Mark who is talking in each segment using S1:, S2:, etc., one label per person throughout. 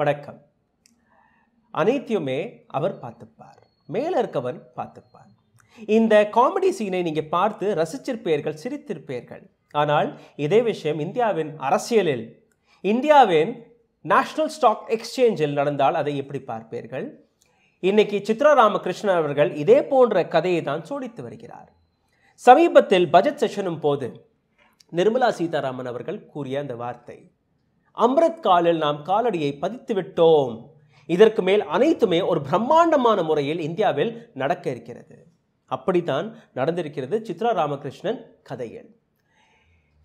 S1: வணக்கம் அனைத்தையுமே அவர் பார்த்துப்பார் மேலே இருக்கவன் பார்த்துப்பார் இந்த காமெடி சீனை நீங்கள் பார்த்து ரசிச்சிருப்பீர்கள் சிரித்திருப்பீர்கள் ஆனால் இதே விஷயம் இந்தியாவின் அரசியலில் இந்தியாவின் நேஷ்னல் ஸ்டாக் எக்ஸ்சேஞ்சில் நடந்தால் அதை எப்படி பார்ப்பீர்கள் இன்னைக்கு சித்ரா ராமகிருஷ்ணன் அவர்கள் இதே போன்ற கதையை தான் சோடித்து வருகிறார் சமீபத்தில் பட்ஜெட் செஷனும் போது நிர்மலா சீதாராமன் அவர்கள் கூறிய அந்த வார்த்தை அம்ரத் காலில் நாம் காலடியை பதித்து விட்டோம் இதற்கு மேல் அனைத்துமே ஒரு பிரம்மாண்டமான முறையில் இந்தியாவில் நடக்க இருக்கிறது அப்படித்தான் நடந்திருக்கிறது சித்ரா ராமகிருஷ்ணன் கதையில்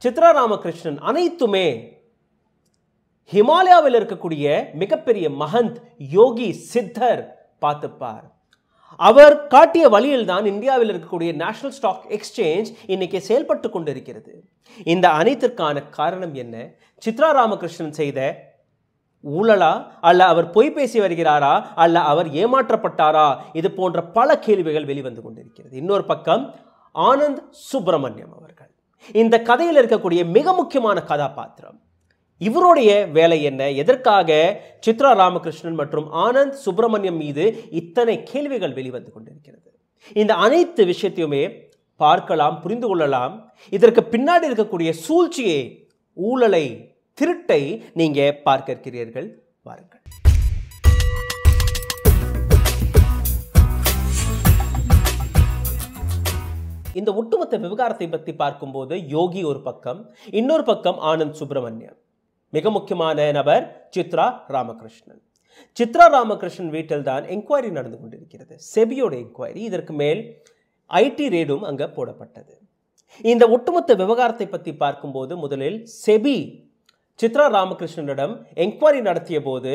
S1: சித்ரா ராமகிருஷ்ணன் அனைத்துமே ஹிமாலயாவில் இருக்கக்கூடிய மிகப்பெரிய மகந்த் யோகி சித்தர் பார்த்துப்பார் அவர் காட்டிய வழியில்தான் இந்தியாவில் இருக்கக்கூடிய நேஷனல் ஸ்டாக் எக்ஸ்சேஞ்ச் இன்னைக்கு செயல்பட்டு கொண்டிருக்கிறது இந்த அனைத்திற்கான காரணம் என்ன சித்ரா ராமகிருஷ்ணன் செய்த ஊழலா அல்ல அவர் பொய் பேசி வருகிறாரா அல்ல அவர் ஏமாற்றப்பட்டாரா இது போன்ற பல கேள்விகள் வெளிவந்து கொண்டிருக்கிறது இன்னொரு பக்கம் ஆனந்த் சுப்பிரமணியம் அவர்கள் இந்த கதையில் இருக்கக்கூடிய மிக முக்கியமான கதாபாத்திரம் இவருடைய வேலை என்ன எதற்காக சித்ரா ராமகிருஷ்ணன் மற்றும் ஆனந்த் சுப்பிரமணியம் மீது இத்தனை கேள்விகள் வெளிவந்து கொண்டிருக்கிறது இந்த அனைத்து விஷயத்தையுமே பார்க்கலாம் புரிந்து கொள்ளலாம் இதற்கு பின்னாடி இருக்கக்கூடிய சூழ்ச்சியை ஊழலை திருட்டை நீங்கள் பார்க்க இருக்கிறீர்கள் பாருங்கள் இந்த ஒட்டுமொத்த விவகாரத்தை பற்றி பார்க்கும்போது யோகி ஒரு பக்கம் இன்னொரு பக்கம் ஆனந்த் சுப்பிரமணியம் மிக முக்கியமான நபர் சித்ரா ராமகிருஷ்ணன் சித்ரா ராமகிருஷ்ணன் வீட்டில் தான் என்கொயரி நடந்து கொண்டிருக்கிறது செபியோட என்கொயரி இதற்கு மேல் ஐடி ரேடும் அங்கே போடப்பட்டது இந்த ஒட்டுமொத்த விவகாரத்தை பற்றி பார்க்கும்போது முதலில் செபி சித்ரா ராமகிருஷ்ணனிடம் என்கொயரி நடத்திய போது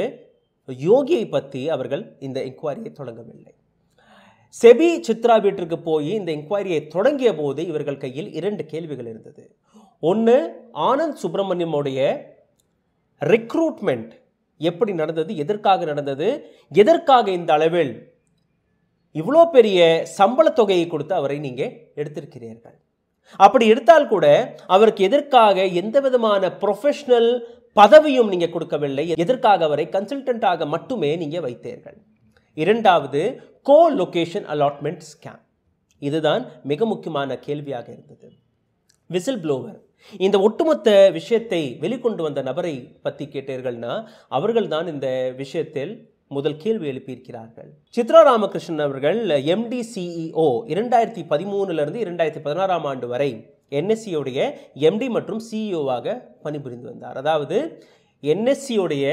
S1: யோகியை பற்றி அவர்கள் இந்த என்கொயரியை தொடங்கவில்லை செபி சித்ரா வீட்டிற்கு போய் இந்த என்கொயரியை தொடங்கிய போது இவர்கள் கையில் இரண்டு கேள்விகள் இருந்தது ஒன்று ஆனந்த் சுப்பிரமணியமுடைய ரெக்ரூட்மெண்ட் எப்படி நடந்தது எதற்காக நடந்தது எதற்காக இந்த அளவில் இவ்வளோ பெரிய சம்பள தொகையை கொடுத்து அவரை நீங்கள் எடுத்திருக்கிறீர்கள் அப்படி எடுத்தால் கூட அவருக்கு எதற்காக எந்த விதமான ப்ரொஃபஷனல் பதவியும் நீங்கள் கொடுக்கவில்லை எதற்காக அவரை கன்சல்டண்ட்டாக மட்டுமே நீங்கள் வைத்தீர்கள் இரண்டாவது கோ லொகேஷன் அலாட்மெண்ட் ஸ்கேம் இதுதான் மிக முக்கியமான கேள்வியாக இருந்தது விசில் ப்ளோவர் இந்த ஒட்டுமொத்த விஷயத்தை வெளிக்கொண்டு வந்த நபரை பற்றி கேட்டீர்கள்னா தான் இந்த விஷயத்தில் முதல் கேள்வி எழுப்பியிருக்கிறார்கள் சித்ரா ராமகிருஷ்ணன் அவர்கள் எம்டி சிஇஓ e இரண்டாயிரத்தி பதிமூணுலேருந்து இரண்டாயிரத்தி பதினாறாம் ஆண்டு வரை என்எஸ்சியோடைய எம்டி மற்றும் சிஇஓவாக e பணிபுரிந்து வந்தார் அதாவது என்எஸ்சியோடைய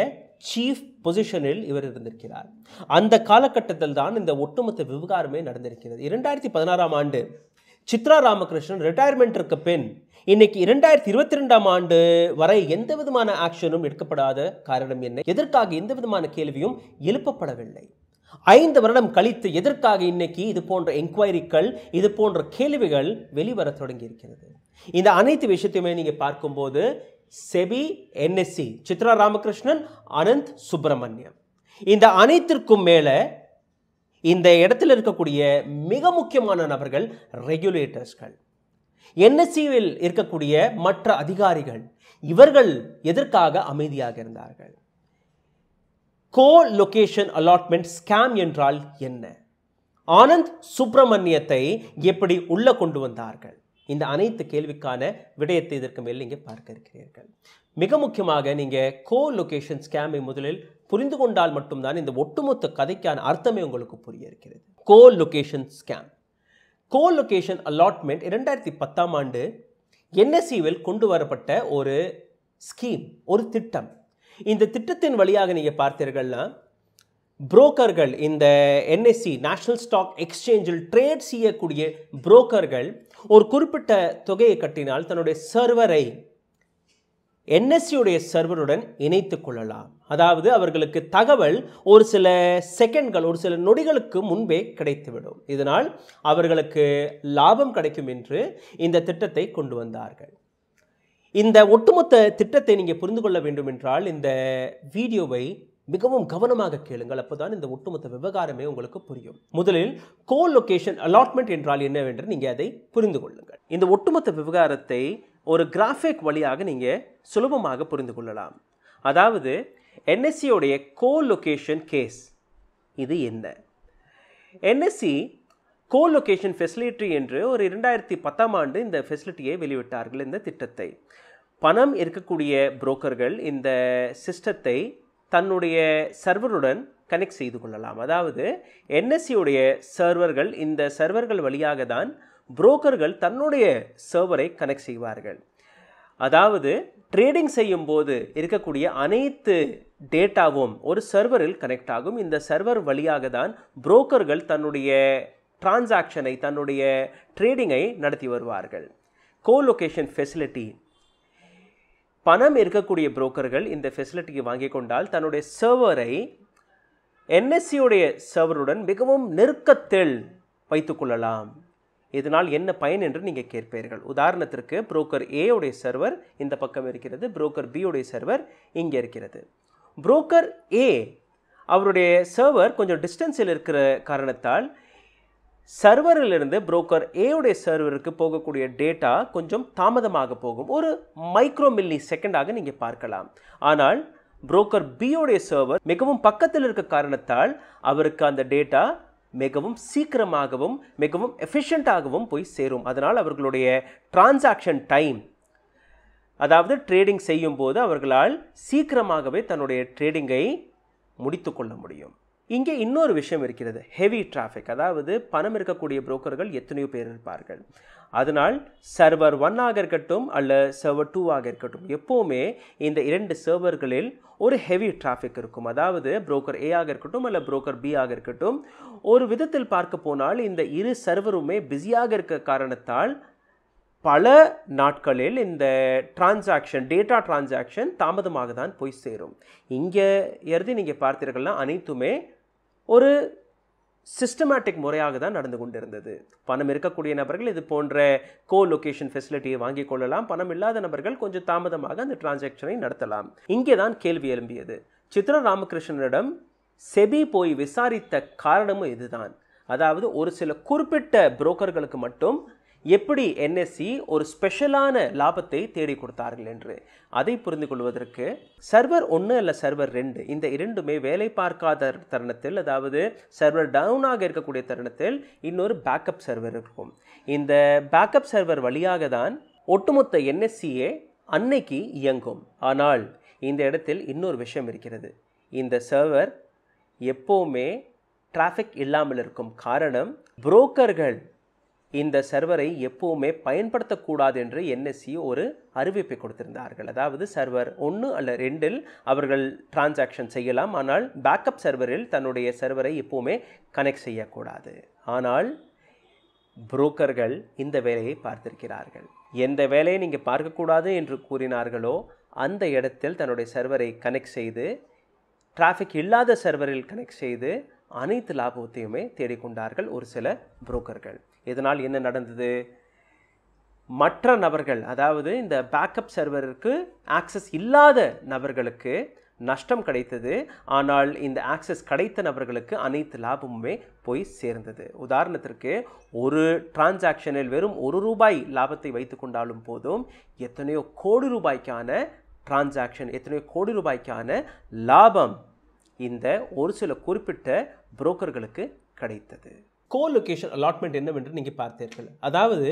S1: சீஃப் பொசிஷனில் இவர் இருந்திருக்கிறார் அந்த காலகட்டத்தில் தான் இந்த ஒட்டுமொத்த விவகாரமே நடந்திருக்கிறது இரண்டாயிரத்தி பதினாறாம் ஆண்டு சித்ரா ராமகிருஷ்ணன் ரிட்டையர்மெண்ட்டிற்கு பின் இன்னைக்கு இரண்டாயிரத்தி இருபத்தி ரெண்டாம் ஆண்டு வரை எந்த விதமான ஆக்ஷனும் எடுக்கப்படாத காரணம் என்ன எதற்காக எந்த விதமான கேள்வியும் எழுப்பப்படவில்லை ஐந்து வருடம் கழித்து எதற்காக இன்னைக்கு இது போன்ற என்கொயரிக்கள் இது போன்ற கேள்விகள் வெளிவர தொடங்கி இருக்கிறது இந்த அனைத்து விஷயத்தையுமே நீங்கள் பார்க்கும்போது செபி என்எஸ்சி சித்ரா ராமகிருஷ்ணன் அனந்த் சுப்பிரமணியம் இந்த அனைத்திற்கும் மேலே இந்த இடத்துல இருக்கக்கூடிய மிக முக்கியமான நபர்கள் ரெகுலேட்டர்ஸ்கள் என்எஸ்சியில் இருக்கக்கூடிய மற்ற அதிகாரிகள் இவர்கள் எதற்காக அமைதியாக இருந்தார்கள் கோ லொகேஷன் அலாட்மெண்ட் ஸ்கேம் என்றால் என்ன ஆனந்த் சுப்பிரமணியத்தை எப்படி உள்ளே கொண்டு வந்தார்கள் இந்த அனைத்து கேள்விக்கான விடயத்தை இதற்கு மேல் நீங்கள் பார்க்க இருக்கிறீர்கள் மிக முக்கியமாக நீங்கள் கோ லொகேஷன் ஸ்கேமை முதலில் புரிந்து கொண்டால் மட்டும்தான் இந்த ஒட்டுமொத்த கதைக்கான அர்த்தமே உங்களுக்கு புரிய இருக்கிறது colocation scam colocation allotment இரண்டாயிரத்தி பத்தாம் ஆண்டு என்எஸ்சிவில் கொண்டு வரப்பட்ட ஒரு ஸ்கீம் ஒரு திட்டம் இந்த திட்டத்தின் வழியாக நீங்கள் பார்த்தீர்கள்னா புரோக்கர்கள் இந்த என்எஸ்சி நேஷ்னல் ஸ்டாக் எக்ஸ்சேஞ்சில் ட்ரேட் செய்யக்கூடிய புரோக்கர்கள் ஒரு குறிப்பிட்ட தொகையை கட்டினால் தன்னுடைய சர்வரை என்எஸ்சியுடைய சர்வருடன் இணைத்துக் கொள்ளலாம் அதாவது அவர்களுக்கு தகவல் ஒரு சில செகண்ட்கள் ஒரு சில நொடிகளுக்கு முன்பே கிடைத்துவிடும் இதனால் அவர்களுக்கு லாபம் கிடைக்கும் என்று இந்த திட்டத்தை கொண்டு வந்தார்கள் இந்த ஒட்டுமொத்த திட்டத்தை நீங்கள் புரிந்து கொள்ள வேண்டும் என்றால் இந்த வீடியோவை மிகவும் கவனமாக கேளுங்கள் அப்போதான் இந்த ஒட்டுமொத்த விவகாரமே உங்களுக்கு புரியும் முதலில் கோ லொகேஷன் அலாட்மெண்ட் என்றால் என்னவென்று நீங்கள் அதை புரிந்து கொள்ளுங்கள் இந்த ஒட்டுமொத்த விவகாரத்தை ஒரு கிராஃபிக் வழியாக நீங்கள் சுலபமாக புரிந்து கொள்ளலாம் அதாவது என்எஸ்சியோடைய கோ லொக்கேஷன் கேஸ் இது என்ன என்எஸ்சி கோ லொக்கேஷன் ஃபெசிலிட்டி என்று ஒரு இரண்டாயிரத்தி பத்தாம் ஆண்டு இந்த ஃபெசிலிட்டியை வெளியிட்டார்கள் இந்த திட்டத்தை பணம் இருக்கக்கூடிய புரோக்கர்கள் இந்த சிஸ்டத்தை தன்னுடைய சர்வருடன் கனெக்ட் செய்து கொள்ளலாம் அதாவது என்எஸ்சியுடைய சர்வர்கள் இந்த சர்வர்கள் வழியாக தான் புரோக்கர்கள் தன்னுடைய சர்வரை கனெக்ட் செய்வார்கள் அதாவது ட்ரேடிங் செய்யும் போது இருக்கக்கூடிய அனைத்து டேட்டாவும் ஒரு சர்வரில் கனெக்ட் ஆகும் இந்த சர்வர் வழியாக தான் புரோக்கர்கள் தன்னுடைய டிரான்சாக்ஷனை தன்னுடைய ட்ரேடிங்கை நடத்தி வருவார்கள் கோலொகேஷன் ஃபெசிலிட்டி பணம் இருக்கக்கூடிய புரோக்கர்கள் இந்த ஃபெசிலிட்டியை வாங்கி கொண்டால் தன்னுடைய சர்வரை என்எஸ்சியுடைய சர்வருடன் மிகவும் நெருக்கத்தில் வைத்துக்கொள்ளலாம் இதனால் என்ன பயன் என்று நீங்கள் கேட்பீர்கள் உதாரணத்திற்கு புரோக்கர் ஏ உடைய சர்வர் இந்த பக்கம் இருக்கிறது புரோக்கர் பி உடைய சர்வர் இங்கே இருக்கிறது புரோக்கர் ஏ அவருடைய சர்வர் கொஞ்சம் டிஸ்டன்ஸில் இருக்கிற காரணத்தால் சர்வரிலிருந்து புரோக்கர் ஏவுடைய சர்வருக்கு போகக்கூடிய டேட்டா கொஞ்சம் தாமதமாக போகும் ஒரு மைக்ரோ மில்லி செகண்டாக நீங்கள் பார்க்கலாம் ஆனால் புரோக்கர் பியோடைய சர்வர் மிகவும் பக்கத்தில் இருக்க காரணத்தால் அவருக்கு அந்த டேட்டா மிகவும் சீக்கிரமாகவும் மிகவும் எஃபிஷியண்ட்டாகவும் போய் சேரும் அதனால் அவர்களுடைய டிரான்சாக்ஷன் டைம் அதாவது ட்ரேடிங் செய்யும் போது அவர்களால் சீக்கிரமாகவே தன்னுடைய ட்ரேடிங்கை முடித்து கொள்ள முடியும் இங்கே இன்னொரு விஷயம் இருக்கிறது ஹெவி டிராஃபிக் அதாவது பணம் இருக்கக்கூடிய புரோக்கர்கள் எத்தனையோ பேர் இருப்பார்கள் அதனால் சர்வர் ஒன்னாக இருக்கட்டும் அல்ல சர்வர் டூவாக இருக்கட்டும் எப்போவுமே இந்த இரண்டு சர்வர்களில் ஒரு ஹெவி டிராஃபிக் இருக்கும் அதாவது புரோக்கர் ஏ ஆக இருக்கட்டும் அல்ல புரோக்கர் பி ஆக இருக்கட்டும் ஒரு விதத்தில் பார்க்க போனால் இந்த இரு சர்வருமே பிஸியாக இருக்க காரணத்தால் பல நாட்களில் இந்த டிரான்சாக்ஷன் டேட்டா டிரான்சாக்ஷன் தாமதமாக தான் போய் சேரும் இங்கே எழுதி நீங்கள் பார்த்தீர்கள்னா அனைத்துமே ஒரு சிஸ்டமேட்டிக் முறையாக தான் நடந்து கொண்டிருந்தது பணம் இருக்கக்கூடிய நபர்கள் இது போன்ற கோ லொக்கேஷன் ஃபெசிலிட்டியை வாங்கிக் கொள்ளலாம் பணம் இல்லாத நபர்கள் கொஞ்சம் தாமதமாக அந்த டிரான்சாக்ஷனை நடத்தலாம் இங்கே தான் கேள்வி எழும்பியது சித்ர ராமகிருஷ்ணனிடம் செபி போய் விசாரித்த காரணமும் இதுதான் அதாவது ஒரு சில குறிப்பிட்ட புரோக்கர்களுக்கு மட்டும் எப்படி என்எஸ்சி ஒரு ஸ்பெஷலான லாபத்தை தேடி கொடுத்தார்கள் என்று அதை புரிந்து கொள்வதற்கு சர்வர் ஒன்று அல்ல சர்வர் ரெண்டு இந்த இரண்டுமே வேலை பார்க்காத தருணத்தில் அதாவது சர்வர் டவுனாக இருக்கக்கூடிய தருணத்தில் இன்னொரு பேக்கப் சர்வர் இருக்கும் இந்த பேக்கப் சர்வர் வழியாக தான் ஒட்டுமொத்த என்எஸ்சியே அன்னைக்கு இயங்கும் ஆனால் இந்த இடத்தில் இன்னொரு விஷயம் இருக்கிறது இந்த சர்வர் எப்போவுமே டிராஃபிக் இல்லாமல் இருக்கும் காரணம் புரோக்கர்கள் இந்த சர்வரை எப்போவுமே பயன்படுத்தக்கூடாது என்று என்எஸ்சி ஒரு அறிவிப்பை கொடுத்திருந்தார்கள் அதாவது சர்வர் ஒன்று அல்ல ரெண்டில் அவர்கள் டிரான்சாக்ஷன் செய்யலாம் ஆனால் பேக்கப் சர்வரில் தன்னுடைய சர்வரை எப்போவுமே கனெக்ட் செய்யக்கூடாது ஆனால் புரோக்கர்கள் இந்த வேலையை பார்த்திருக்கிறார்கள் எந்த வேலையை நீங்கள் பார்க்கக்கூடாது என்று கூறினார்களோ அந்த இடத்தில் தன்னுடைய சர்வரை கனெக்ட் செய்து டிராஃபிக் இல்லாத சர்வரில் கனெக்ட் செய்து அனைத்து லாபத்தையுமே தேடிக்கொண்டார்கள் ஒரு சில புரோக்கர்கள் இதனால் என்ன நடந்தது மற்ற நபர்கள் அதாவது இந்த பேக்கப் சர்வருக்கு ஆக்சஸ் இல்லாத நபர்களுக்கு நஷ்டம் கிடைத்தது ஆனால் இந்த ஆக்சஸ் கிடைத்த நபர்களுக்கு அனைத்து லாபமுமே போய் சேர்ந்தது உதாரணத்திற்கு ஒரு டிரான்சாக்ஷனில் வெறும் ஒரு ரூபாய் லாபத்தை வைத்து கொண்டாலும் போதும் எத்தனையோ கோடி ரூபாய்க்கான டிரான்சாக்ஷன் எத்தனையோ கோடி ரூபாய்க்கான லாபம் இந்த ஒரு சில குறிப்பிட்ட புரோக்கர்களுக்கு கிடைத்தது கோலொகேஷன் அலாட்மெண்ட் என்னவென்று நீங்கள் பார்த்தீர்கள் அதாவது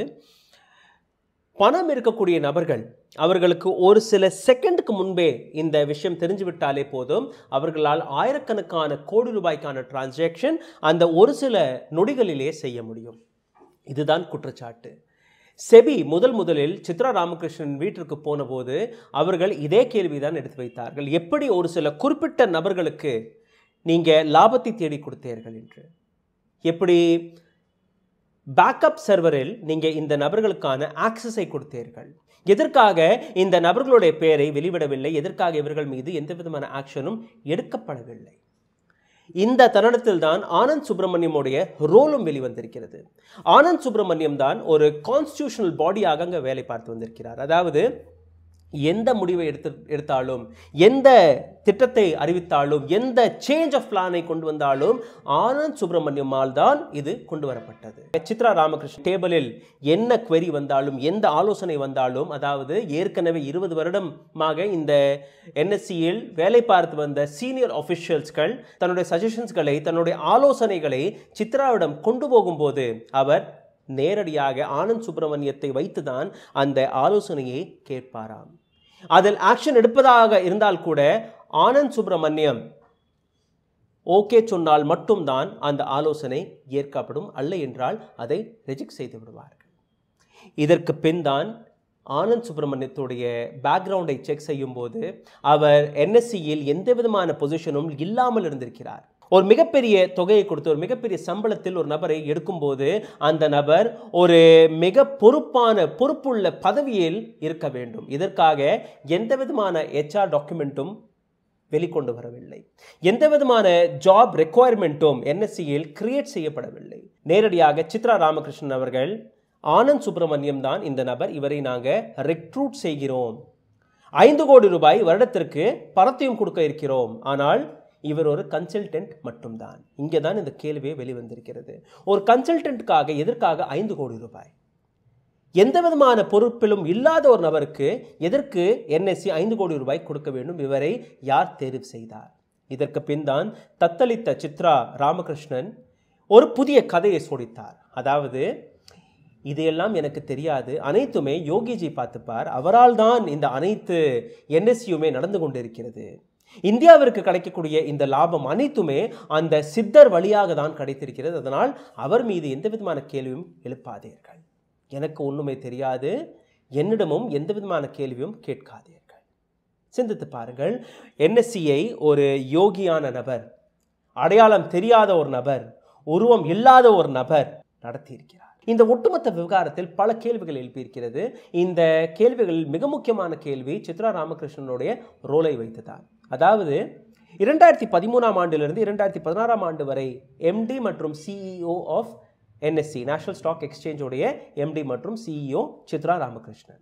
S1: பணம் இருக்கக்கூடிய நபர்கள் அவர்களுக்கு ஒரு சில செகண்டுக்கு முன்பே இந்த விஷயம் தெரிஞ்சுவிட்டாலே போதும் அவர்களால் ஆயிரக்கணக்கான கோடி ரூபாய்க்கான டிரான்சாக்ஷன் அந்த ஒரு சில நொடிகளிலே செய்ய முடியும் இதுதான் குற்றச்சாட்டு செபி முதல் முதலில் சித்ரா ராமகிருஷ்ணன் வீட்டிற்கு போனபோது அவர்கள் இதே கேள்விதான் எடுத்து வைத்தார்கள் எப்படி ஒரு சில குறிப்பிட்ட நபர்களுக்கு நீங்கள் லாபத்தை தேடி கொடுத்தீர்கள் என்று எப்படி பேக்கப் சர்வரில் நீங்கள் இந்த நபர்களுக்கான ஆக்சஸை கொடுத்தீர்கள் எதற்காக இந்த நபர்களுடைய பெயரை வெளிவிடவில்லை எதற்காக இவர்கள் மீது எந்த விதமான ஆக்ஷனும் எடுக்கப்படவில்லை இந்த தருணத்தில் தான் ஆனந்த் சுப்பிரமணியமுடைய ரோலும் வெளிவந்திருக்கிறது ஆனந்த் சுப்பிரமணியம் தான் ஒரு கான்ஸ்டியூஷனல் பாடியாக அங்கே வேலை பார்த்து வந்திருக்கிறார் அதாவது எந்த முடிவை எடுத்து எடுத்தாலும் எந்த திட்டத்தை அறிவித்தாலும் எந்த சேஞ்ச் ஆஃப் பிளானை கொண்டு வந்தாலும் ஆனந்த் சுப்பிரமணியம்மால் தான் இது கொண்டு வரப்பட்டது சித்ரா ராமகிருஷ்ணன் டேபிளில் என்ன குவெரி வந்தாலும் எந்த ஆலோசனை வந்தாலும் அதாவது ஏற்கனவே இருபது வருடமாக இந்த என்எஸ்சியில் வேலை பார்த்து வந்த சீனியர் அஃபிஷியல்ஸ்கள் தன்னுடைய சஜஷன்ஸ்களை தன்னுடைய ஆலோசனைகளை சித்ராவிடம் கொண்டு போகும்போது அவர் நேரடியாக ஆனந்த் சுப்பிரமணியத்தை வைத்துதான் அந்த ஆலோசனையை கேட்பாராம் அதில் ஆக்ஷன் எடுப்பதாக இருந்தால் கூட ஆனந்த் சுப்பிரமணியம் ஓகே சொன்னால் மட்டும்தான் அந்த ஆலோசனை ஏற்கப்படும் அல்ல என்றால் அதை ரிஜெக்ட் செய்து விடுவார்கள் இதற்கு பின் தான் ஆனந்த் சுப்பிரமணியத்துடைய பேக்ரவுண்டை செக் செய்யும்போது அவர் என்எஸ்சியில் எந்த விதமான பொசிஷனும் இல்லாமல் இருந்திருக்கிறார் ஒரு மிகப்பெரிய தொகையை கொடுத்து ஒரு மிகப்பெரிய சம்பளத்தில் ஒரு நபரை எடுக்கும்போது அந்த நபர் ஒரு மிக பொறுப்பான பொறுப்புள்ள பதவியில் இருக்க வேண்டும் இதற்காக எந்த விதமான ஹெச்ஆர் டாக்குமெண்ட்டும் வெளிக்கொண்டு வரவில்லை எந்த விதமான ஜாப் ரெக்குவயர்மெண்ட்டும் என்எஸ்சியில் கிரியேட் செய்யப்படவில்லை நேரடியாக சித்ரா ராமகிருஷ்ணன் அவர்கள் ஆனந்த் சுப்பிரமணியம் தான் இந்த நபர் இவரை நாங்கள் ரெக்ரூட் செய்கிறோம் ஐந்து கோடி ரூபாய் வருடத்திற்கு பணத்தையும் கொடுக்க இருக்கிறோம் ஆனால் இவர் ஒரு கன்சல்டன்ட் மட்டும்தான் இங்கே தான் இந்த கேள்வியை வெளிவந்திருக்கிறது ஒரு கன்சல்டன்ட்காக எதற்காக ஐந்து கோடி ரூபாய் எந்த விதமான பொறுப்பிலும் இல்லாத ஒரு நபருக்கு எதற்கு என்எஸ்சி ஐந்து கோடி ரூபாய் கொடுக்க வேண்டும் இவரை யார் தேர்வு செய்தார் இதற்கு பின் தான் தத்தளித்த சித்ரா ராமகிருஷ்ணன் ஒரு புதிய கதையை சோடித்தார் அதாவது இதையெல்லாம் எனக்கு தெரியாது அனைத்துமே யோகிஜி பார்த்துப்பார் அவரால் தான் இந்த அனைத்து என்எஸ்சியுமே நடந்து கொண்டிருக்கிறது இந்தியாவிற்கு கிடைக்கக்கூடிய இந்த லாபம் அனைத்துமே அந்த சித்தர் வழியாக தான் கிடைத்திருக்கிறது அதனால் அவர் மீது எந்த விதமான கேள்வியும் எழுப்பாதீர்கள் எனக்கு ஒன்றுமே தெரியாது என்னிடமும் எந்த விதமான கேள்வியும் கேட்காதீர்கள் சிந்தித்து பாருங்கள் என்எஸ்சியை ஒரு யோகியான நபர் அடையாளம் தெரியாத ஒரு நபர் உருவம் இல்லாத ஒரு நபர் நடத்தியிருக்கிறார் இந்த ஒட்டுமொத்த விவகாரத்தில் பல கேள்விகள் எழுப்பியிருக்கிறது இந்த கேள்விகளில் மிக முக்கியமான கேள்வி சித்ரா ராமகிருஷ்ணனுடைய ரோலை வைத்துதான் அதாவது இரண்டாயிரத்தி பதிமூணாம் ஆண்டிலிருந்து இரண்டாயிரத்தி பதினாறாம் ஆண்டு வரை எம்டி மற்றும் CEO of NSE national stock எக்ஸ்சேஞ்சோடைய எம்டி மற்றும் சிஇஓ e சித்ரா ராமகிருஷ்ணன்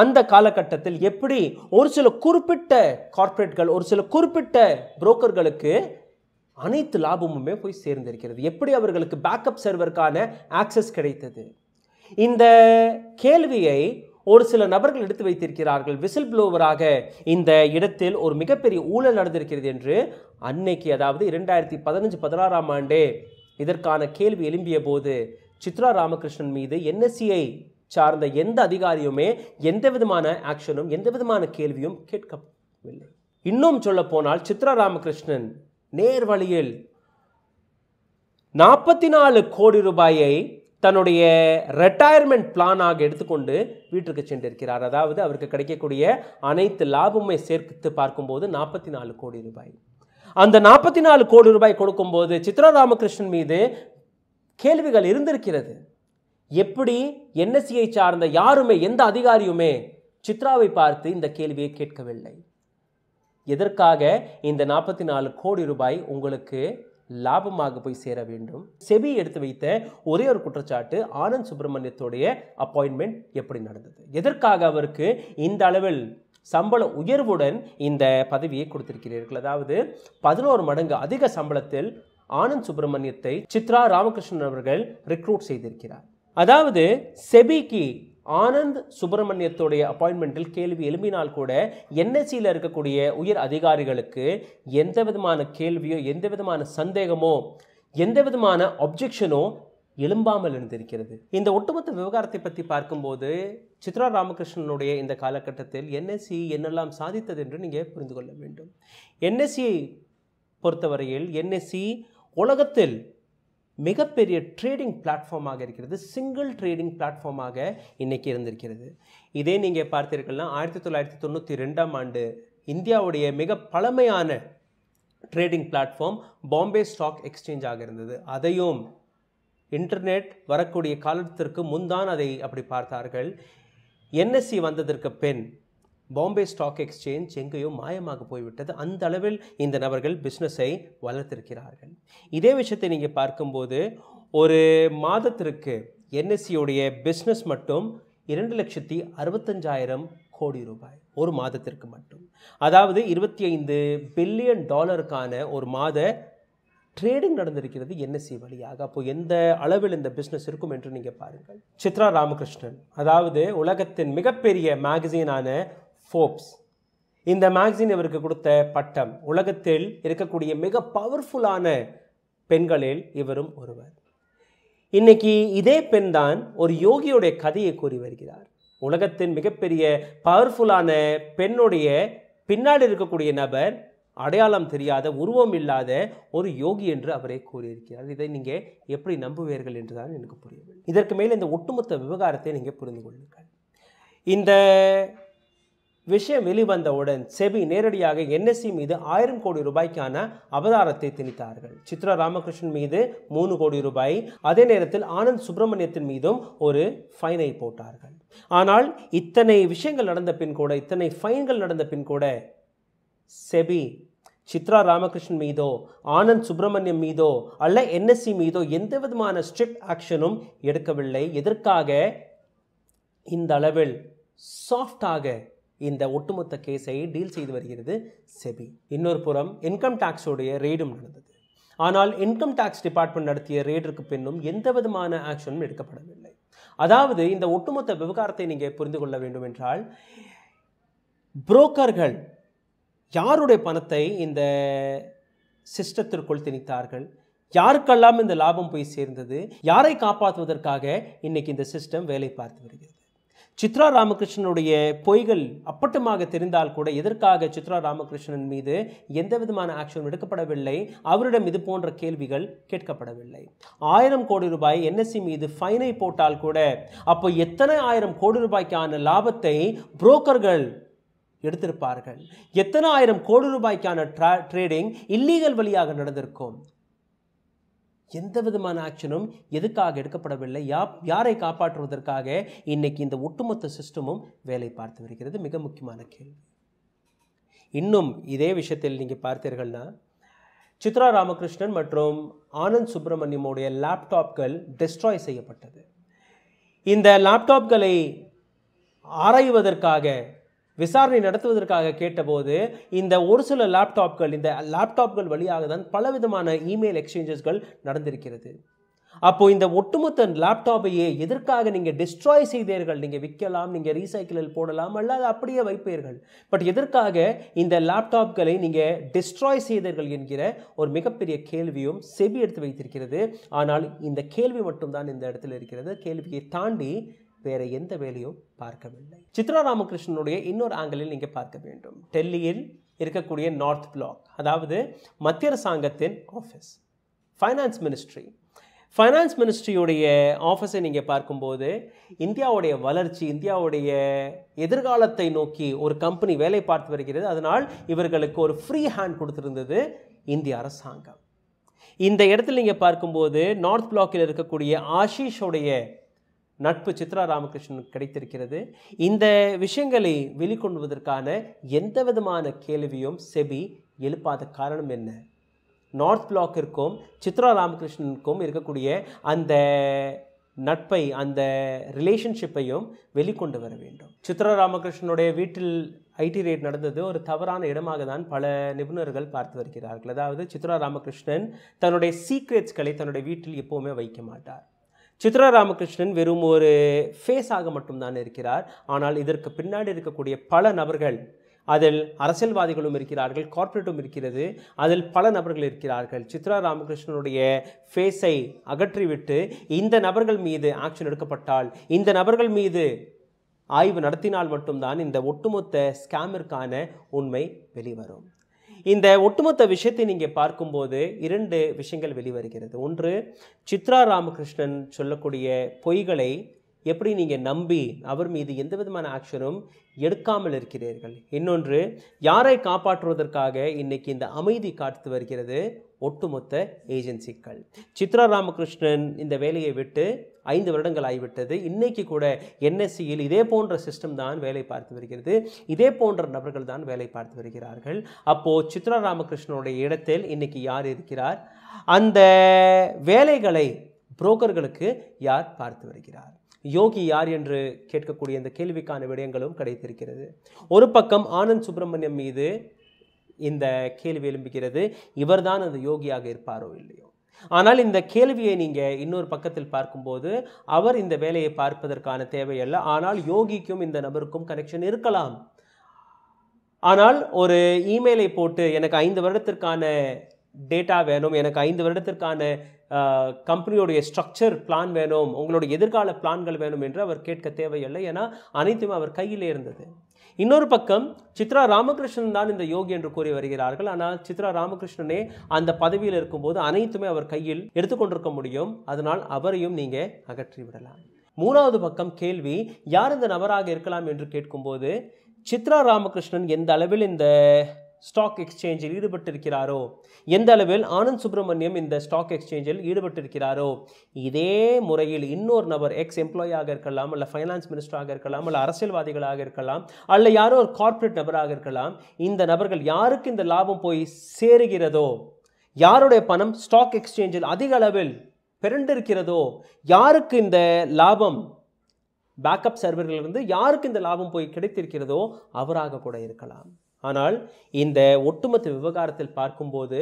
S1: அந்த காலகட்டத்தில் எப்படி ஒரு சில குறிப்பிட்ட கார்ப்பரேட்கள் ஒரு சில குறிப்பிட்ட புரோக்கர்களுக்கு அனைத்து லாபமுமே போய் சேர்ந்திருக்கிறது எப்படி அவர்களுக்கு பேக்கப் சர்வருக்கான ஆக்சஸ் கிடைத்தது இந்த கேள்வியை ஒரு சில நபர்கள் எடுத்து வைத்திருக்கிறார்கள் விசில் ப்ளோவராக இந்த இடத்தில் ஒரு மிகப்பெரிய ஊழல் நடந்திருக்கிறது என்று அன்னைக்கு அதாவது இரண்டாயிரத்தி பதினஞ்சு பதினாறாம் ஆண்டு இதற்கான கேள்வி எழும்பிய போது சித்ரா ராமகிருஷ்ணன் மீது என்எஸ்சிஐ சார்ந்த எந்த அதிகாரியுமே எந்த விதமான ஆக்ஷனும் எந்த விதமான கேள்வியும் கேட்கவில்லை இன்னும் சொல்ல போனால் சித்ரா ராமகிருஷ்ணன் நேர் வழியில் நாற்பத்தி நாலு கோடி ரூபாயை தன்னுடைய ரெட்டையர்மெண்ட் பிளானாக எடுத்துக்கொண்டு வீட்டிற்கு சென்றிருக்கிறார் அதாவது அவருக்கு கிடைக்கக்கூடிய அனைத்து லாபமே சேர்த்து பார்க்கும்போது நாற்பத்தி நாலு கோடி ரூபாய் அந்த நாற்பத்தி நாலு கோடி ரூபாய் கொடுக்கும்போது சித்ரா ராமகிருஷ்ணன் மீது கேள்விகள் இருந்திருக்கிறது எப்படி என்எஸ்சியை சார்ந்த யாருமே எந்த அதிகாரியுமே சித்ராவை பார்த்து இந்த கேள்வியை கேட்கவில்லை எதற்காக இந்த நாற்பத்தி நாலு கோடி ரூபாய் உங்களுக்கு லாபமாக போய் சேர வேண்டும் செபி எடுத்து வைத்த ஒரே ஒரு குற்றச்சாட்டு ஆனந்த் சுப்பிரமணியத்துடைய அப்பாயின்மெண்ட் எப்படி நடந்தது எதற்காக அவருக்கு இந்த அளவில் சம்பள உயர்வுடன் இந்த பதவியை கொடுத்திருக்கிறீர்கள் அதாவது பதினோரு மடங்கு அதிக சம்பளத்தில் ஆனந்த் சுப்பிரமணியத்தை சித்ரா ராமகிருஷ்ணன் அவர்கள் ரிக்ரூட் செய்திருக்கிறார் அதாவது செபிக்கு ஆனந்த் சுப்பிரமணியத்துடைய அப்பாயின்மெண்ட்டில் கேள்வி எழும்பினால் கூட என்எஸ்சியில் இருக்கக்கூடிய உயர் அதிகாரிகளுக்கு எந்த விதமான கேள்வியோ எந்த விதமான சந்தேகமோ எந்த விதமான அப்ஜெக்ஷனோ எழும்பாமல் இருந்திருக்கிறது இந்த ஒட்டுமொத்த விவகாரத்தை பற்றி பார்க்கும்போது சித்ரா ராமகிருஷ்ணனுடைய இந்த காலகட்டத்தில் என்எஸ்சி என்னெல்லாம் சாதித்தது என்று நீங்கள் புரிந்து கொள்ள வேண்டும் என்எஸ்சியை பொறுத்தவரையில் என்எஸ்சி உலகத்தில் மிகப்பெரிய ட்ரேடிங் பிளாட்ஃபார்மாக இருக்கிறது சிங்கிள் ட்ரேடிங் பிளாட்ஃபார்மாக இன்றைக்கி இருந்திருக்கிறது இதே நீங்கள் பார்த்தீர்கள்னா ஆயிரத்தி தொள்ளாயிரத்தி தொண்ணூற்றி ரெண்டாம் ஆண்டு இந்தியாவுடைய மிக பழமையான ட்ரேடிங் பிளாட்ஃபார்ம் பாம்பே ஸ்டாக் ஆக இருந்தது அதையும் இன்டர்நெட் வரக்கூடிய காலத்திற்கு முன்தான் அதை அப்படி பார்த்தார்கள் என்எஸ்சி e வந்ததற்கு பின் பாம்பே ஸ்டாக் எக்ஸ்சேஞ்ச் எங்கேயோ மாயமாக போய்விட்டது அந்த அளவில் இந்த நபர்கள் பிஸ்னஸை வளர்த்திருக்கிறார்கள் இதே விஷயத்தை நீங்கள் பார்க்கும்போது ஒரு மாதத்திற்கு என்எஸ்சியோடைய பிஸ்னஸ் மட்டும் இரண்டு லட்சத்தி அறுபத்தஞ்சாயிரம் கோடி ரூபாய் ஒரு மாதத்திற்கு மட்டும் அதாவது இருபத்தி ஐந்து பில்லியன் டாலருக்கான ஒரு மாத ட்ரேடிங் நடந்திருக்கிறது என்எஸ்சி வழியாக அப்போது எந்த அளவில் இந்த பிஸ்னஸ் இருக்கும் என்று நீங்கள் பாருங்கள் சித்ரா ராமகிருஷ்ணன் அதாவது உலகத்தின் மிகப்பெரிய மேகசீனான ஃபோப்ஸ் இந்த மேக்சின் இவருக்கு கொடுத்த பட்டம் உலகத்தில் இருக்கக்கூடிய மிக பவர்ஃபுல்லான பெண்களில் இவரும் ஒருவர் இன்னைக்கு இதே பெண் தான் ஒரு யோகியோடைய கதையை கூறி வருகிறார் உலகத்தின் மிகப்பெரிய பவர்ஃபுல்லான பெண்ணுடைய பின்னாடி இருக்கக்கூடிய நபர் அடையாளம் தெரியாத உருவம் இல்லாத ஒரு யோகி என்று அவரை கூறியிருக்கிறார் இதை நீங்கள் எப்படி நம்புவீர்கள் என்றுதான் எனக்கு புரியவில்லை இதற்கு மேல் இந்த ஒட்டுமொத்த விவகாரத்தை நீங்கள் புரிந்து கொள்ளுங்கள் இந்த விஷயம் வெளிவந்தவுடன் செபி நேரடியாக என்எஸ்சி மீது ஆயிரம் கோடி ரூபாய்க்கான அவதாரத்தை திணித்தார்கள் சித்ரா ராமகிருஷ்ணன் மீது மூணு கோடி ரூபாய் அதே நேரத்தில் ஆனந்த் சுப்பிரமணியத்தின் மீதும் ஒரு ஃபைனை போட்டார்கள் ஆனால் இத்தனை விஷயங்கள் நடந்த பின் கூட இத்தனை ஃபைன்கள் நடந்த பின் கூட செபி சித்ரா ராமகிருஷ்ணன் மீதோ ஆனந்த் சுப்பிரமணியம் மீதோ அல்ல என்எஸ்சி மீதோ எந்த விதமான ஸ்ட்ரிக்ட் ஆக்ஷனும் எடுக்கவில்லை எதற்காக இந்த அளவில் சாஃப்டாக இந்த ஒட்டுமொத்த கேஸை டீல் செய்து வருகிறது செபி இன்னொரு புறம் இன்கம் டேக்ஸோடைய ரெய்டும் நடந்தது ஆனால் இன்கம் டேக்ஸ் டிபார்ட்மெண்ட் நடத்திய ரெய்டிற்கு பின்னும் எந்த விதமான ஆக்ஷனும் எடுக்கப்படவில்லை அதாவது இந்த ஒட்டுமொத்த விவகாரத்தை நீங்கள் புரிந்து கொள்ள வேண்டும் என்றால் புரோக்கர்கள் யாருடைய பணத்தை இந்த சிஸ்டத்திற்குள் திணித்தார்கள் யாருக்கெல்லாம் இந்த லாபம் போய் சேர்ந்தது யாரை காப்பாற்றுவதற்காக இன்னைக்கு இந்த சிஸ்டம் வேலை பார்த்து வருகிறது சித்ரா ராமகிருஷ்ணனுடைய பொய்கள் அப்பட்டமாக தெரிந்தால் கூட எதற்காக சித்ரா ராமகிருஷ்ணன் மீது எந்த விதமான ஆக்ஷன் எடுக்கப்படவில்லை அவரிடம் இது போன்ற கேள்விகள் கேட்கப்படவில்லை ஆயிரம் கோடி ரூபாய் என்எஸ்சி மீது ஃபைனை போட்டால் கூட அப்போ எத்தனை ஆயிரம் கோடி ரூபாய்க்கான லாபத்தை புரோக்கர்கள் எடுத்திருப்பார்கள் எத்தனை ஆயிரம் கோடி ரூபாய்க்கான ட்ரா ட்ரேடிங் இல்லீகல் வழியாக நடந்திருக்கும் எந்த விதமான ஆக்ஷனும் எதுக்காக எடுக்கப்படவில்லை யா யாரை காப்பாற்றுவதற்காக இன்றைக்கி இந்த ஒட்டுமொத்த சிஸ்டமும் வேலை பார்த்து வருகிறது மிக முக்கியமான கேள்வி இன்னும் இதே விஷயத்தில் நீங்கள் பார்த்தீர்கள்னா சித்ரா ராமகிருஷ்ணன் மற்றும் ஆனந்த் சுப்பிரமணியமுடைய லேப்டாப்கள் டெஸ்ட்ராய் செய்யப்பட்டது இந்த லேப்டாப்களை ஆராய்வதற்காக விசாரணை நடத்துவதற்காக கேட்டபோது இந்த ஒரு சில லேப்டாப்கள் இந்த லேப்டாப்கள் வழியாக தான் பலவிதமான இமெயில் எக்ஸ்சேஞ்சஸ்கள் நடந்திருக்கிறது அப்போது இந்த ஒட்டுமொத்த லேப்டாப்பையே எதற்காக நீங்கள் டிஸ்ட்ராய் செய்தீர்கள் நீங்கள் விற்கலாம் நீங்கள் ரீசைக்கிளில் போடலாம் அல்லது அப்படியே வைப்பீர்கள் பட் எதற்காக இந்த லேப்டாப்களை நீங்கள் டிஸ்ட்ராய் செய்தீர்கள் என்கிற ஒரு மிகப்பெரிய கேள்வியும் செவி எடுத்து வைத்திருக்கிறது ஆனால் இந்த கேள்வி மட்டும்தான் இந்த இடத்துல இருக்கிறது கேள்வியை தாண்டி வேறு எந்த வேலையும் பார்க்கவில்லை சித்ரா ராமகிருஷ்ணனுடைய இன்னொரு ஆங்கிலில் நீங்கள் பார்க்க வேண்டும் டெல்லியில் இருக்கக்கூடிய நார்த் பிளாக் அதாவது மத்திய அரசாங்கத்தின் ஆஃபீஸ் ஃபைனான்ஸ் மினிஸ்ட்ரி ஃபைனான்ஸ் மினிஸ்ட்ரியுடைய ஆஃபீஸை நீங்கள் பார்க்கும்போது இந்தியாவுடைய வளர்ச்சி இந்தியாவுடைய எதிர்காலத்தை நோக்கி ஒரு கம்பெனி வேலை பார்த்து வருகிறது அதனால் இவர்களுக்கு ஒரு ஃப்ரீ ஹேண்ட் கொடுத்துருந்தது இந்திய அரசாங்கம் இந்த இடத்துல நீங்கள் பார்க்கும்போது நார்த் பிளாக்கில் இருக்கக்கூடிய ஆஷீஷோடைய நட்பு சித்ரா ராமகிருஷ்ணன் கிடைத்திருக்கிறது இந்த விஷயங்களை வெளிக்கொண்டுவதற்கான எந்த விதமான கேள்வியும் செபி எழுப்பாத காரணம் என்ன நார்த் பிளாக்கிற்கும் சித்ரா ராமகிருஷ்ணனுக்கும் இருக்கக்கூடிய அந்த நட்பை அந்த ரிலேஷன்ஷிப்பையும் வெளிக்கொண்டு வர வேண்டும் சித்ரா ராமகிருஷ்ணனுடைய வீட்டில் ஐடி ரேட் நடந்தது ஒரு தவறான இடமாக தான் பல நிபுணர்கள் பார்த்து வருகிறார்கள் அதாவது சித்ரா ராமகிருஷ்ணன் தன்னுடைய சீக்ரெட்ஸ்களை தன்னுடைய வீட்டில் எப்போவுமே வைக்க மாட்டார் சித்ரா ராமகிருஷ்ணன் வெறும் ஒரு ஃபேஸாக மட்டும்தான் இருக்கிறார் ஆனால் இதற்கு பின்னாடி இருக்கக்கூடிய பல நபர்கள் அதில் அரசியல்வாதிகளும் இருக்கிறார்கள் கார்ப்பரேட்டும் இருக்கிறது அதில் பல நபர்கள் இருக்கிறார்கள் சித்ரா ராமகிருஷ்ணனுடைய ஃபேஸை அகற்றிவிட்டு இந்த நபர்கள் மீது ஆக்ஷன் எடுக்கப்பட்டால் இந்த நபர்கள் மீது ஆய்வு நடத்தினால் மட்டும்தான் இந்த ஒட்டுமொத்த ஸ்கேமிற்கான உண்மை வெளிவரும் இந்த ஒட்டுமொத்த விஷயத்தை நீங்கள் பார்க்கும்போது இரண்டு விஷயங்கள் வெளிவருகிறது ஒன்று சித்ரா ராமகிருஷ்ணன் சொல்லக்கூடிய பொய்களை எப்படி நீங்கள் நம்பி அவர் மீது எந்த விதமான ஆக்ஷனும் எடுக்காமல் இருக்கிறீர்கள் இன்னொன்று யாரை காப்பாற்றுவதற்காக இன்னைக்கு இந்த அமைதி காத்து வருகிறது ஒட்டுமொத்த ஏஜென்சிக்கள் சித்ரா ராமகிருஷ்ணன் இந்த வேலையை விட்டு ஐந்து வருடங்கள் ஆகிவிட்டது இன்னைக்கு கூட என்எஸ்சியில் இதே போன்ற சிஸ்டம் தான் வேலை பார்த்து வருகிறது இதே போன்ற நபர்கள் தான் வேலை பார்த்து வருகிறார்கள் அப்போது சித்ரா ராமகிருஷ்ணனுடைய இடத்தில் இன்னைக்கு யார் இருக்கிறார் அந்த வேலைகளை புரோக்கர்களுக்கு யார் பார்த்து வருகிறார் யோகி யார் என்று கேட்கக்கூடிய இந்த கேள்விக்கான விடயங்களும் கிடைத்திருக்கிறது ஒரு பக்கம் ஆனந்த் சுப்பிரமணியம் மீது இந்த கேள்வி எழும்புகிறது இவர்தான் அந்த யோகியாக இருப்பாரோ இல்லையோ ஆனால் இந்த கேள்வியை நீங்கள் இன்னொரு பக்கத்தில் பார்க்கும்போது அவர் இந்த வேலையை பார்ப்பதற்கான தேவையல்ல ஆனால் யோகிக்கும் இந்த நபருக்கும் கனெக்ஷன் இருக்கலாம் ஆனால் ஒரு இமெயிலை போட்டு எனக்கு ஐந்து வருடத்திற்கான டேட்டா வேணும் எனக்கு ஐந்து வருடத்திற்கான கம்பெனியோடைய ஸ்ட்ரக்சர் பிளான் வேணும் உங்களுடைய எதிர்கால பிளான்கள் வேணும் என்று அவர் கேட்க தேவையில்லை ஏன்னா அனைத்துமே அவர் கையிலே இருந்தது இன்னொரு பக்கம் சித்ரா ராமகிருஷ்ணன் தான் இந்த யோகி என்று கூறி வருகிறார்கள் ஆனால் சித்ரா ராமகிருஷ்ணனே அந்த பதவியில் இருக்கும்போது அனைத்துமே அவர் கையில் எடுத்துக்கொண்டிருக்க முடியும் அதனால் அவரையும் நீங்கள் அகற்றிவிடலாம் மூணாவது பக்கம் கேள்வி யார் இந்த நபராக இருக்கலாம் என்று கேட்கும்போது சித்ரா ராமகிருஷ்ணன் எந்த அளவில் இந்த ஸ்டாக் எக்ஸ்சேஞ்சில் ஈடுபட்டிருக்கிறாரோ எந்த அளவில் ஆனந்த் சுப்பிரமணியம் இந்த ஸ்டாக் எக்ஸ்சேஞ்சில் ஈடுபட்டிருக்கிறாரோ இதே முறையில் இன்னொரு நபர் எக்ஸ் எம்ப்ளாயாக இருக்கலாம் அல்ல ஃபைனான்ஸ் மினிஸ்டராக இருக்கலாம் அல்ல அரசியல்வாதிகளாக இருக்கலாம் அல்ல யாரோ ஒரு கார்ப்பரேட் நபராக இருக்கலாம் இந்த நபர்கள் யாருக்கு இந்த லாபம் போய் சேருகிறதோ யாருடைய பணம் ஸ்டாக் எக்ஸ்சேஞ்சில் அதிக அளவில் பிறண்டிருக்கிறதோ யாருக்கு இந்த லாபம் பேக்கப் சர்வர்களிலிருந்து யாருக்கு இந்த லாபம் போய் கிடைத்திருக்கிறதோ அவராக கூட இருக்கலாம் ஆனால் இந்த ஒட்டுமொத்த விவகாரத்தில் பார்க்கும்போது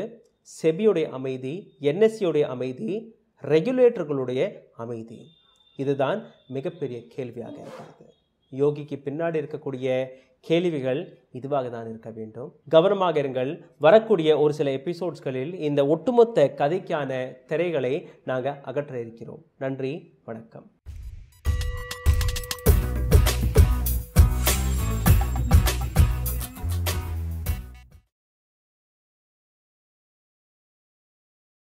S1: செபியுடைய அமைதி என்எஸ்சியுடைய அமைதி ரெகுலேட்டர்களுடைய அமைதி இதுதான் மிகப்பெரிய கேள்வியாக இருக்கிறது யோகிக்கு பின்னாடி இருக்கக்கூடிய கேள்விகள் இதுவாக தான் இருக்க வேண்டும் கவனமாக இருங்கள் வரக்கூடிய ஒரு சில எபிசோட்ஸ்களில் இந்த ஒட்டுமொத்த கதைக்கான திரைகளை நாங்கள் அகற்ற இருக்கிறோம் நன்றி வணக்கம்